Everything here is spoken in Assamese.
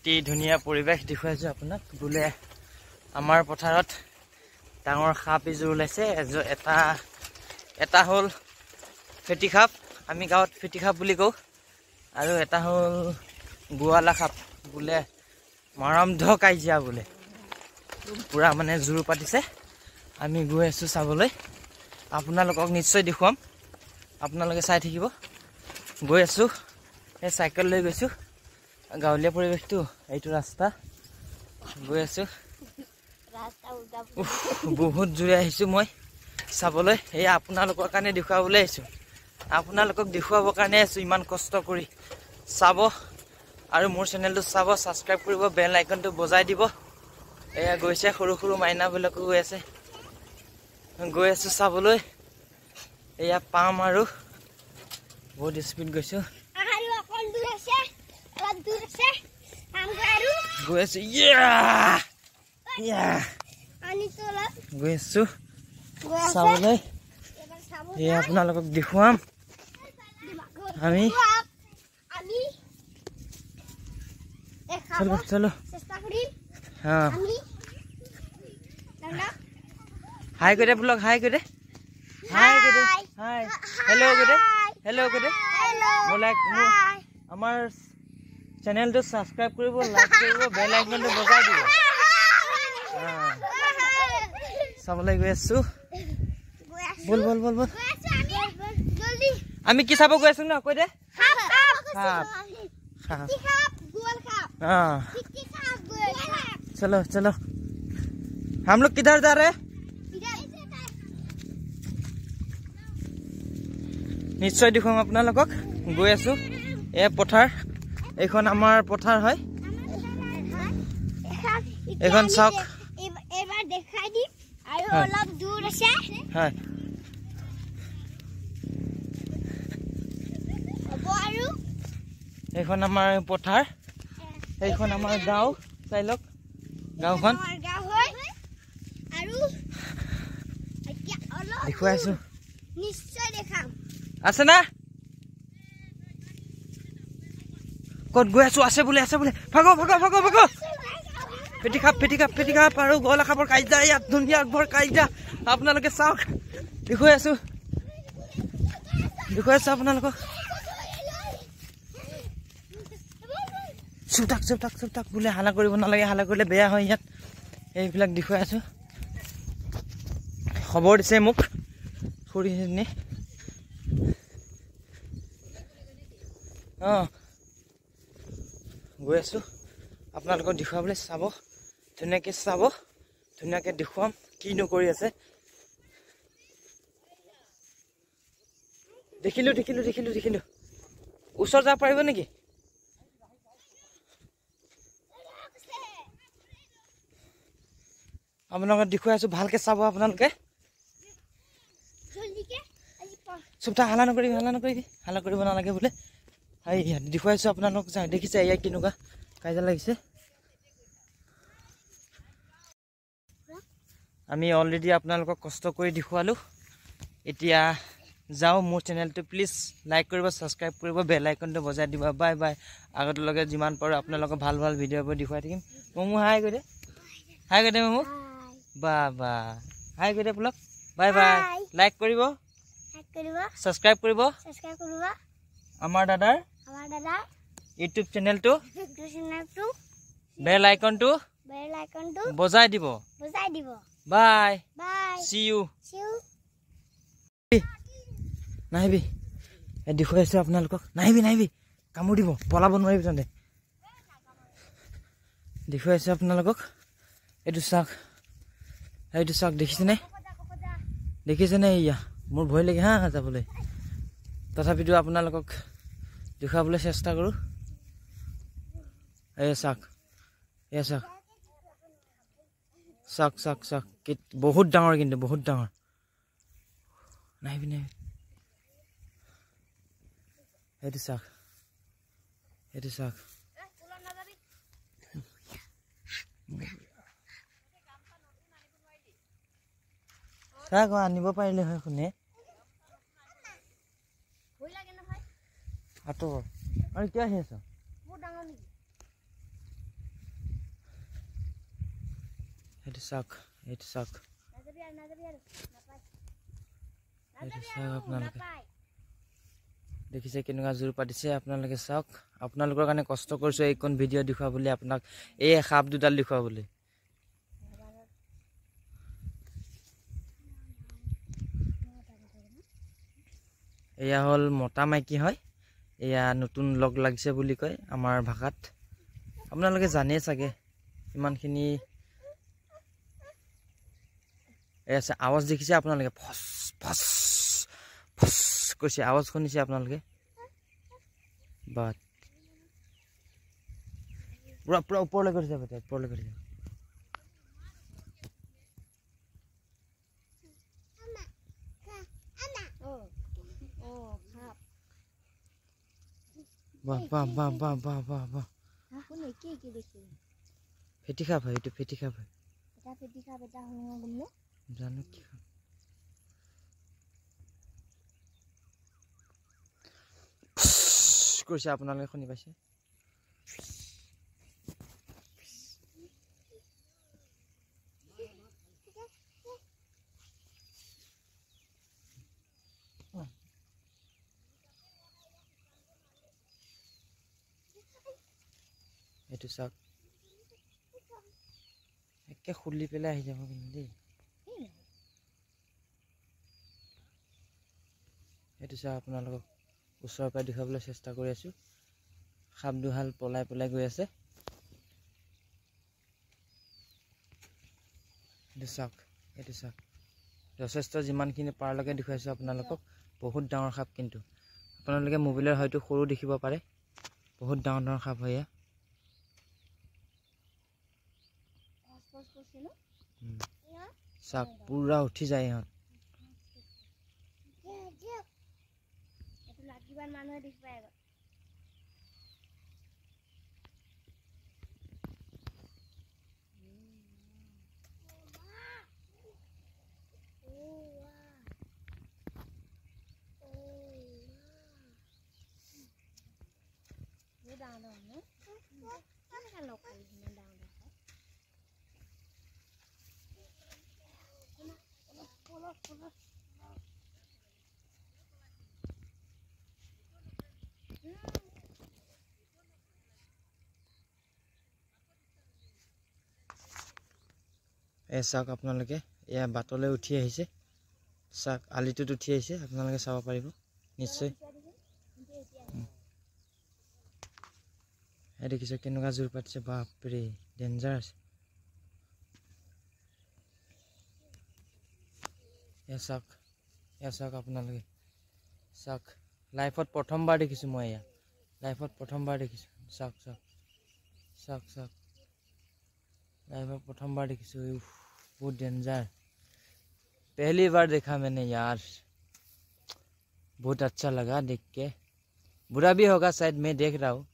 অতি ধুনীয়া পৰিৱেশ দেখুৱাইছোঁ আপোনাক বোলে আমাৰ পথাৰত ডাঙৰ সাপ এযোৰ ওলাইছে এযোৰ এটা এটা হ'ল ফেটি সাপ আমি গাঁৱত ফেটি সাপ বুলি কওঁ আৰু এটা হ'ল গোৱালা সাপ বোলে মৰম ধ কাজিয়া বোলে পূৰা মানে জোৰ পাতিছে আমি গৈ আছোঁ চাবলৈ আপোনালোকক নিশ্চয় দেখুৱাম আপোনালোকে চাই থাকিব গৈ আছোঁ এই চাইকেল লৈ গৈছোঁ গাঁৱলীয়া পৰিৱেশটো এইটো ৰাস্তা গৈ আছোঁ বহুত জোৰে আহিছোঁ মই চাবলৈ সেয়া আপোনালোকৰ কাৰণে দেখুৱাবলৈ আহিছোঁ আপোনালোকক দেখুৱাবৰ কাৰণে আছোঁ ইমান কষ্ট কৰি চাব আৰু মোৰ চেনেলটো চাব ছাবস্ক্ৰাইব কৰিব বেল আইকনটো বজাই দিব এয়া গৈছে সৰু সৰু মাইনাবিলাকো গৈ আছে গৈ আছোঁ চাবলৈ এয়া পাম আৰু বহুত স্পীড গৈছোঁ bantuin saya sama baru gue sih ya ya ani tolong gue sih sama deh ya pernah lakukan di huam kami kami Halo, halo. Hai, gede vlog. Hai, gede. Hai, gede. Hai. Halo, gede. Halo, gede. Halo. Mulai. Amar. Channel तो सब्सक्राइब कर लाइक कर बेल आइकन तो बजा दी सब गई बोल बोल बोल बोल आम कि गई न कह दे चलो चलो हम लोग किधर जा रहे निश्चय दिखा अपना गई आसो ए पथार এইখন আমাৰ পথাৰ হয় এইখন চাওক এইখন আমাৰ পথাৰ এইখন আমাৰ গাঁও চাই লওক গাঁওখন দেখুৱাইছো নিশ্চয় দেখাম আছে না ক'ত গৈ আছোঁ আছে বোলে আছে বোলে ভাগ ভাগ ভাগ ভাগ খাপ পিটিকাপ খাপ আৰু গলা খাবৰ কাইজা ইয়াত ধুনীয়া বৰ কাইজা আপোনালোকে চাওক দেখুৱাই আছো দেখুৱাই আছো আপোনালোকক চুপটাক চুপটাক চুপটাক বোলে হালা কৰিব নালাগে হালা কৰিলে বেয়া হয় ইয়াত এইবিলাক দেখুৱাই আছোঁ খবৰ দিছে মোক খুৰীজনী অঁ গৈ আছোঁ আপোনালোকক দেখুৱাবলৈ চাব ধুনীয়াকৈ চাব ধুনীয়াকৈ দেখুৱাম কি নকৰি আছে দেখিলোঁ দেখিলোঁ দেখিলোঁ দেখিলোঁ ওচৰ যাব পাৰিব নেকি আপোনালোকক দেখুৱাই আছোঁ ভালকৈ চাব আপোনালোকে চুপ্তা হালা নকৰিবি হালা নকৰিবি হালা কৰিব নালাগে বোলে দেখুৱাইছো আপোনালোক দেখিছে ইয়াক কেনেকুৱা কাইজা লাগিছে আমি অলৰেডি আপোনালোকক কষ্ট কৰি দেখুৱালোঁ এতিয়া যাওঁ মোৰ চেনেলটো প্লিজ লাইক কৰিব ছাবস্ক্ৰাইব কৰিব বেল আইকনটো বজাই দিব বাই বাই আগতলৈকে যিমান পাৰোঁ আপোনালোকক ভাল ভাল ভিডিঅ'বোৰ দেখুৱাই থাকিম মোমো হাই কৰি দে হাই দে মোমো বা বা হাই দে বোলক বাই বাই লাইক কৰিব ছাবস্ক্ৰাইব কৰিব আমাৰ দাদাৰ ইউটিউব চ্যানেলটো বেল আইকনটো বজাই দিব বাই বাই ইউ নাহিবি দেখুৱাইছো আপোনালোকক নাহিবি নাহিবি কামোৰ দিব পলাব নোৱাৰিবি তহঁতে দেখুৱাই আপোনালোকক এইটো চাওক এইটো চাওক দেখিছেনে দেখিছেনে এয়া মোৰ ভয় লাগে হা যাবলৈ তথাপিতো আপোনালোকক দেখুৱাবলৈ চেষ্টা কৰোঁ এই চাওক এয়া চাওক চাওক চাওক চাওক কে বহুত ডাঙৰ কিন্তু বহুত ডাঙৰ নাই পিনে সেইটো চাওক সেইটো চাওক চাওক আনিব পাৰিলে হয় শুনে সাঁতোৰ আৰু কিয় দেখিছে কেনেকুৱা জোৰ পাতিছে আপোনালোকে চাওক আপোনালোকৰ কাৰণে কষ্ট কৰিছোঁ এইকণ ভিডিঅ' দেখুৱাবলৈ আপোনাক এই সাপ দুডাল দেখুৱাবলৈ এয়া হ'ল মতা মাইকী হয় এয়া নতুন লগ লাগিছে বুলি কয় আমাৰ ভাষাত আপোনালোকে জানেই চাগে ইমানখিনি আছে আৱাজ দেখিছে আপোনালোকে ফচ ফচ ফচ কৈছে আৱাজ শুনিছে আপোনালোকে বাট পূৰা পূৰা ওপৰলৈ কৰিছে ওপৰলৈ কৰিছে ফেটি খাবা এইটো কি খাব কৈছে আপোনালোকে শুনি পাইছে এইটো চাওক একে খুলি পেলাই আহি যাব কিন্তু দেই সেইটো চাওক আপোনালোকক ওচৰৰ পৰা দেখুৱাবলৈ চেষ্টা কৰি আছোঁ সাপ দুহাল পলাই পলাই গৈ আছে সেইটো চাওক এইটো চাওক যথেষ্ট যিমানখিনি পাৰলৈকে দেখুৱাইছোঁ আপোনালোকক বহুত ডাঙৰ সাপ কিন্তু আপোনালোকে মোবাইলৰ হয়তো সৰু দেখিব পাৰে বহুত ডাঙৰ ডাঙৰ সাপ হয় ইয়াত শাক পুরা উঠি যায় ইহঁত Hãy subscribe cho kênh Ghiền Mì Gõ Để không এই চাওক আপোনালোকে এয়া বাটলৈ উঠি আহিছে চাওক আলিটোত উঠি আহিছে আপোনালোকে চাব পাৰিব নিশ্চয় এই দেখিছে কেনেকুৱা জোৰ পাতিছে বাপৰে ডেঞ্জাৰ আছে अपना लाइफ प्रथम बार देखी मैं लाइफ प्रथम बार देखी सक सक सक लाइफ प्रथम बार देखी बहुत डेन्जार पहली बार देखा मैंने यार बहुत अच्छा लगा देख के बुरा भी होगा शायद मैं देख रहा हूँ